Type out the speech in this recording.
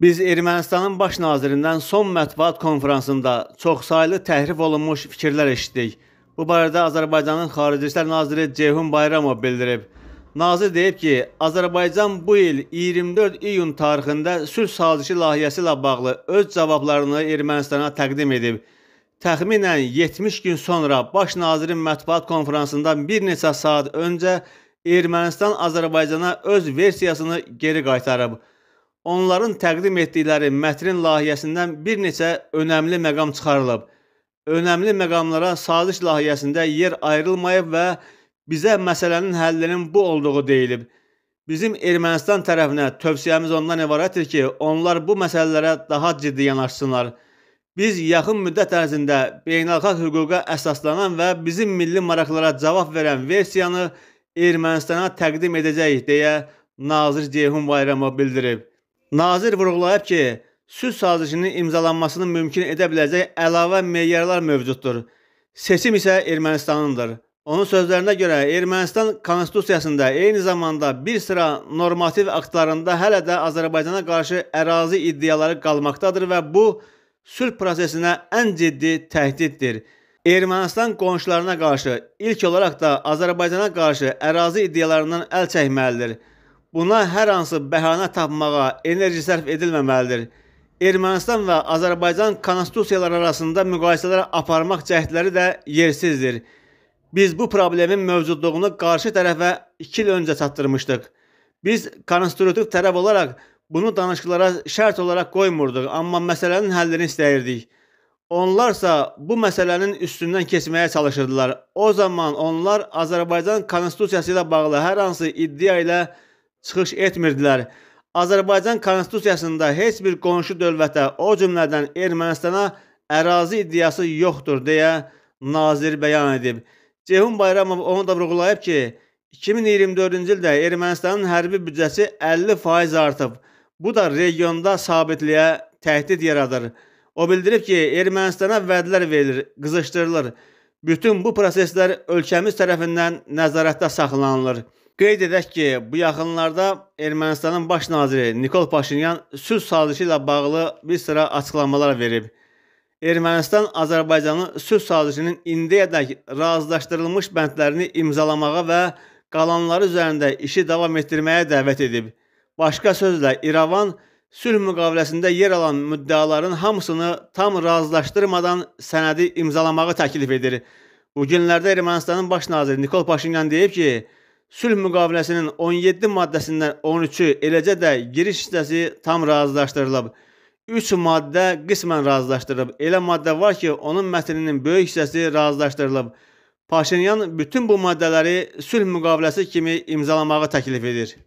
Biz Ermənistanın baş nazirindən son mətbuat konfransında çoxsaylı təhrif olunmuş fikirlər eşitdik. Bu barədə Azərbaycanın Xarici İşlər naziri Ceyhun Bayramov bildirib. Nazir deyib ki, Azərbaycan bu il 24 iyun tarixində sülh sazişi layihəsi ilə bağlı öz cavablarını Ermənistana təqdim edib. Təxminən 70 gün sonra baş nazirin mətbuat konfransından bir neçə saat öncə Ermənistan Azərbaycana öz versiyasını geri qaytarıb onların təqdim etdikləri mətnin layihəsindən bir neçə önəmli məqam çıxarılıb. Önəmli məqamlara saziş layihəsində yer ayrılmayıb və bizə məsələnin həllinin bu olduğu deyilib. Bizim Ermənistan tərəfinə tövsiyəmiz ondan ibarətdir ki, onlar bu məsələlərə daha ciddi yanaşsınlar. Biz yaxın müddət ərzində beynəlxalq hüquqa əsaslanan və bizim milli maraqlara cavab verən versiyanı Ermənistana təqdim edəcəyik deyə Nazir Ceyhun Bayramov bildirib. Nazir vurğulayıb ki, sülh sazişinin imzalanmasını mümkün edə biləcək əlavə meyarlar mövcuddur. Seçim isə Ermənistanındır. Onun sözlərinə görə Ermənistan konstitusiyasında eyni zamanda bir sıra normativ aktlarında hələ də Azərbaycana qarşı ərazi iddiaları qalmaqdadır və bu sülh prosesinə ən ciddi təhdiddir. Ermənistan qonşularına qarşı ilk olaraq da Azərbaycana qarşı ərazi iddialarından əl çəkməlidir. Buna hər hansı bəhanə tapmağa enerji sərf edilməməlidir. Ermənistan və Azərbaycan konstitusiyaları arasında müqayisələr aparmaq cəhdləri də yersizdir. Biz bu problemin mövcudluğunu qarşı tərəfə 2 il öncə çatdırmışdıq. Biz konstitutiv tərəf olaraq bunu danışıqlara şərt olaraq qoymurduq, amma məsələnin həllini istəyirdik. Onlarsa bu məsələnin üstündən keçməyə çalışırdılar. O zaman onlar Azərbaycan konstitusiyası ilə bağlı hər hansı iddia ilə çıxış etmirdilər. Azərbaycan konstitusiyasında heç bir qonşu dövlətə, o cümlədən Ermənistana ərazi iddiası yoxdur deyə nazir bəyan edib. Ceyhun Bayramov onu da vurğulayıb ki, 2024-cü ildə Ermənistanın hərbi büdcəsi 50% artıb. Bu da regionda sabitliyə təhdid yaradır. O bildirib ki, Ermənistana vədlər verilir, qızışdırılır. Bütün bu proseslər ölkəmiz tərəfindən nəzarətdə saxlanılır. Qeyd edək ki, bu yaxınlarda Ermənistanın baş naziri Nikol Paşinyan sülh sazişi ilə bağlı bir sıra açıqlamalar verib. Ermənistan Azərbaycanın sülh sazişinin indiyədək razılaşdırılmış bəndlərini imzalamağa və qalanları üzərində işi davam etdirməyə dəvət edib. Başqa sözlə İrəvan sülh müqaviləsində yer alan müddəaların hamısını tam razılaşdırmadan sənədi imzalamağı təklif edir. Bu günlərdə Ermənistanın baş naziri Nikol Paşinyan deyib ki, Sülh müqaviləsinin 17 maddəsindən 13-ü, eləcə də giriş hissəsi tam razılaşdırılıb. 3 maddə qismən razılaşdırılıb. Elə maddə var ki, onun mətninin böyük hissəsi razılaşdırılıb. Paşinyan bütün bu maddələri sülh müqaviləsi kimi imzalamağı təklif edir.